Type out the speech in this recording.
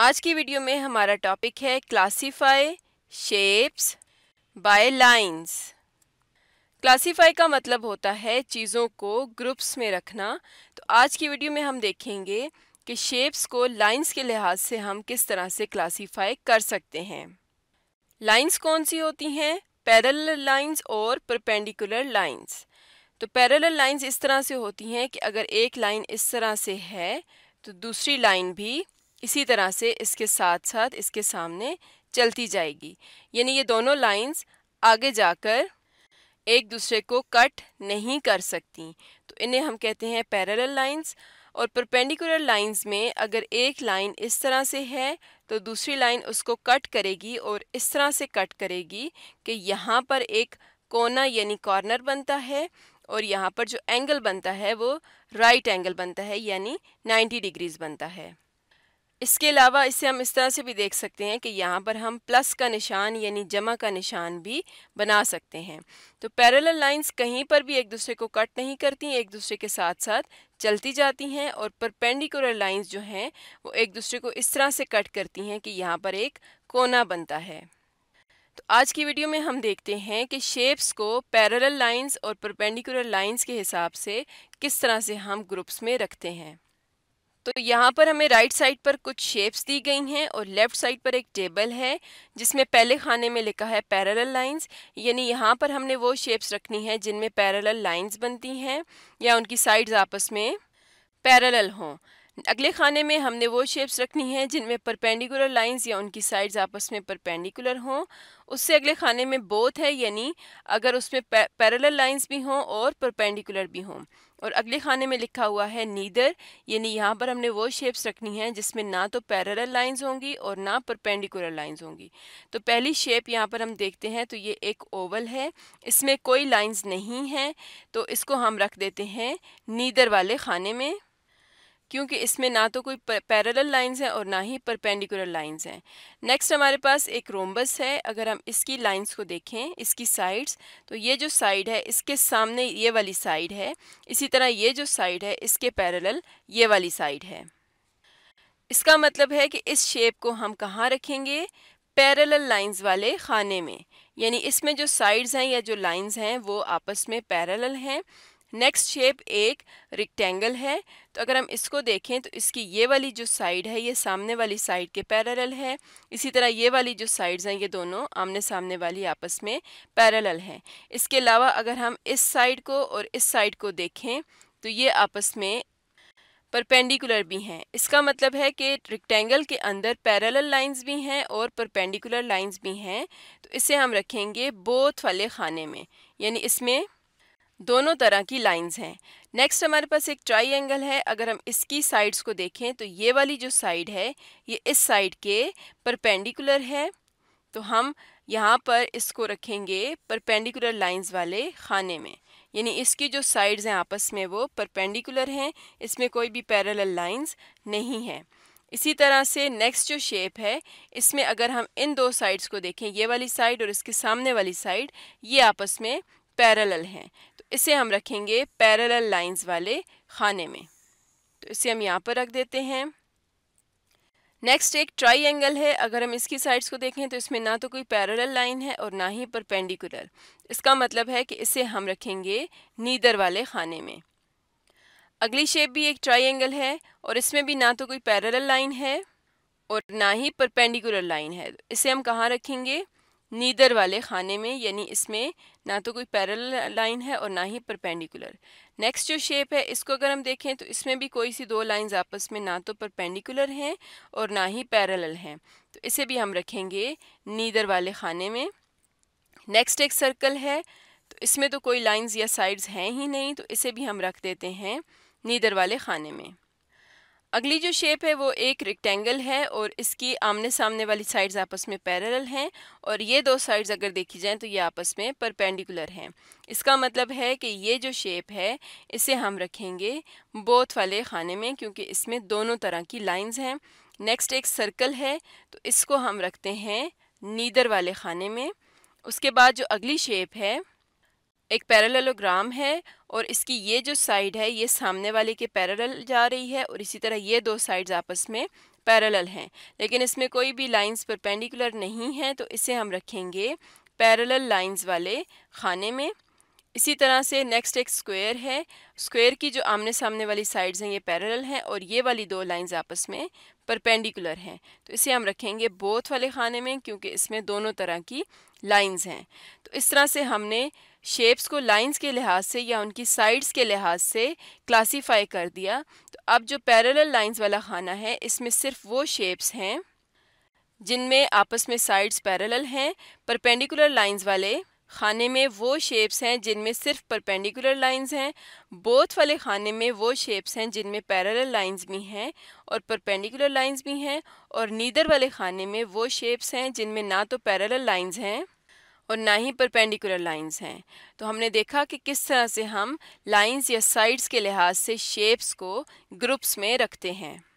आज की वीडियो में हमारा टॉपिक है classify shapes by lines classify का मतलब होता है चीज़ों को ग्रुप्स में रखना तो आज की वीडियो में हम देखेंगे कि शेप्स को लाइंस के लिहाज से हम किस तरह से क्लासीफाई कर सकते हैं लाइंस कौन सी होती हैं पैरल लाइंस और परपेंडिकुलर लाइंस तो पैरल लाइंस इस तरह से होती हैं कि अगर एक लाइन इस तरह से है तो दूसरी लाइन भी इसी तरह से इसके साथ साथ इसके सामने चलती जाएगी यानी ये दोनों लाइंस आगे जाकर एक दूसरे को कट नहीं कर सकती तो इन्हें हम कहते हैं पैरेलल लाइंस और परपेंडिकुलर लाइंस में अगर एक लाइन इस तरह से है तो दूसरी लाइन उसको कट करेगी और इस तरह से कट करेगी कि यहाँ पर एक कोना यानी कॉर्नर बनता है और यहाँ पर जो एंगल बनता है वो राइट right एंगल बनता है यानी 90 डिग्रीज बनता है इसके अलावा इसे हम इस तरह से भी देख सकते हैं कि यहाँ पर हम प्लस का निशान यानी जमा का निशान भी बना सकते हैं तो पैरेलल लाइंस कहीं पर भी एक दूसरे को कट नहीं करती एक दूसरे के साथ साथ चलती जाती हैं और परपेंडिकुलर लाइंस जो हैं वो एक दूसरे को इस तरह से कट करती हैं कि यहाँ पर एक कोना बनता है तो आज की वीडियो में हम देखते हैं कि शेप्स को पैरल लाइन्स और परपेंडिकुलर लाइन्स के हिसाब से किस तरह से हम ग्रुप्स में रखते हैं तो यहाँ पर हमें राइट साइड पर कुछ शेप्स दी गई हैं और लेफ्ट साइड पर एक टेबल है जिसमें पहले खाने में लिखा है पैरेलल लाइंस यानी यहाँ पर हमने वो शेप्स रखनी है जिनमें पैरेलल लाइंस बनती हैं या उनकी साइड्स आपस में पैरेलल हों अगले खाने में हमने वो शेप्स रखनी है जिनमें परपेंडिकुलर लाइंस या उनकी साइड्स आपस में परपेंडिकुलर हों उससे अगले खाने में बोथ है यानी अगर उसमें पैरेलल लाइंस भी हों और परपेंडिकुलर भी हों और अगले खाने में लिखा हुआ है नीदर यानी यहाँ पर हमने वो शेप्स रखनी हैं जिसमें ना तो पैरल लाइंस होंगी और ना परपेंडिकुलर लाइंस होंगी तो पहली शेप यहाँ पर हम देखते हैं तो ये एक ओवल है इसमें कोई लाइंस नहीं हैं तो इसको हम रख देते हैं नीदर वाले खाने में क्योंकि इसमें ना तो कोई पैरेलल लाइंस हैं और ना ही परपेंडिकुलर लाइंस हैं नेक्स्ट हमारे पास एक रोम्बस है अगर हम इसकी लाइंस को देखें इसकी साइड्स तो ये जो साइड है इसके सामने ये वाली साइड है इसी तरह ये जो साइड है इसके पैरेलल ये वाली साइड है इसका मतलब है कि इस शेप को हम कहाँ रखेंगे पैरेलल लाइंस वाले खाने में यानी इसमें जो साइड्स हैं या जो लाइंस हैं वो आपस में पैरेलल हैं नेक्स्ट शेप एक रिक्टेंगल है तो अगर हम इसको देखें तो इसकी ये वाली जो साइड है ये सामने वाली साइड के पैरेलल है इसी तरह ये वाली जो साइड्स हैं ये दोनों आमने सामने वाली आपस में पैरेलल हैं इसके अलावा अगर हम इस साइड को और इस साइड को देखें तो ये आपस में परपेंडिकुलर भी हैं इसका मतलब है कि रिक्टेंगल के अंदर पैरेलल लाइंस भी हैं और परपेंडिकुलर लाइंस भी हैं तो इसे हम रखेंगे बोथ वाले खाने में यानी इसमें दोनों तरह की लाइंस हैं नेक्स्ट हमारे पास एक ट्राइंगल है अगर हम इसकी साइड्स को देखें तो ये वाली जो साइड है ये इस साइड के परपेंडिकुलर है तो हम यहाँ पर इसको रखेंगे परपेंडिकुलर लाइंस वाले खाने में यानी इसकी जो साइड्स हैं आपस में वो परपेंडिकुलर हैं इसमें कोई भी पैरल लाइन्स नहीं है इसी तरह से नेक्स्ट जो शेप है इसमें अगर हम इन दो साइड्स को देखें ये वाली साइड और इसके सामने वाली साइड ये आपस में पैरेलल हैं इसे हम रखेंगे पैरेलल लाइंस वाले खाने में तो इसे हम यहाँ पर रख देते हैं नेक्स्ट एक ट्राई एंगल है अगर हम इसकी साइड्स को देखें तो इसमें ना तो कोई पैरेलल लाइन है और ना ही परपेंडिकुलर इसका मतलब है कि इसे हम रखेंगे नीदर वाले खाने में अगली शेप भी एक ट्राई एंगल है और इसमें भी ना तो कोई पैरेलल लाइन है और ना ही परपेंडिकुलर लाइन है इसे हम कहाँ रखेंगे नीदर वाले खाने में यानी इसमें ना तो कोई पैरल लाइन है और ना ही परपेंडिकुलर नेक्स्ट जो शेप है इसको अगर हम देखें तो इसमें भी कोई सी दो लाइंस आपस में ना तो परपेंडिकुलर हैं और ना ही पैरल हैं तो इसे भी हम रखेंगे नीदर वाले खाने में नेक्स्ट एक सर्कल है तो इसमें तो कोई लाइंस या साइड्स हैं ही नहीं तो इसे भी हम रख देते हैं नीदर वाले खाने में अगली जो शेप है वो एक रेक्टेंगल है और इसकी आमने सामने वाली साइड्स आपस में पैरेलल हैं और ये दो साइड्स अगर देखी जाएं तो ये आपस में परपेंडिकुलर हैं इसका मतलब है कि ये जो शेप है इसे हम रखेंगे बोथ वाले खाने में क्योंकि इसमें दोनों तरह की लाइंस हैं नेक्स्ट एक सर्कल है तो इसको हम रखते हैं नीदर वाले खाने में उसके बाद जो अगली शेप है एक पैरेललोग्राम है और इसकी ये जो साइड है ये सामने वाले के पैरेलल जा रही है और इसी तरह ये दो साइड्स आपस में पैरेलल हैं लेकिन इसमें कोई भी लाइंस परपेंडिकुलर नहीं है तो इसे हम रखेंगे पैरेलल लाइंस वाले खाने में इसी तरह से नेक्स्ट एक स्क्वायर है स्क्वायर की जो आमने सामने वाली साइड्स हैं ये पैरेलल हैं और ये वाली दो लाइंस आपस में परपेंडिकुलर हैं तो इसे हम रखेंगे बोथ वाले खाने में क्योंकि इसमें दोनों तरह की लाइंस हैं तो इस तरह से हमने शेप्स को लाइंस के लिहाज से या उनकी साइड्स के लिहाज से क्लासीफाई कर दिया तो अब जो पैरल लाइन्स वाला खाना है इसमें सिर्फ वो शेप्स हैं जिनमें आपस में साइड्स पैरल हैं परपेंडिकुलर लाइन्स वाले खाने में वो शेप्स हैं जिनमें सिर्फ परपेंडिकुलर लाइंस हैं बोथ वाले खाने में वो शेप्स हैं जिनमें पैरेलल लाइंस भी हैं और परपेंडिकुलर लाइंस भी हैं और नीदर वाले खाने में वो शेप्स हैं जिनमें ना तो पैरेलल लाइंस हैं और ना ही परपेंडिकुलर लाइंस हैं तो हमने देखा कि किस तरह से हम लाइंस या साइड्स के लिहाज से शेप्स को ग्रुप्स में रखते हैं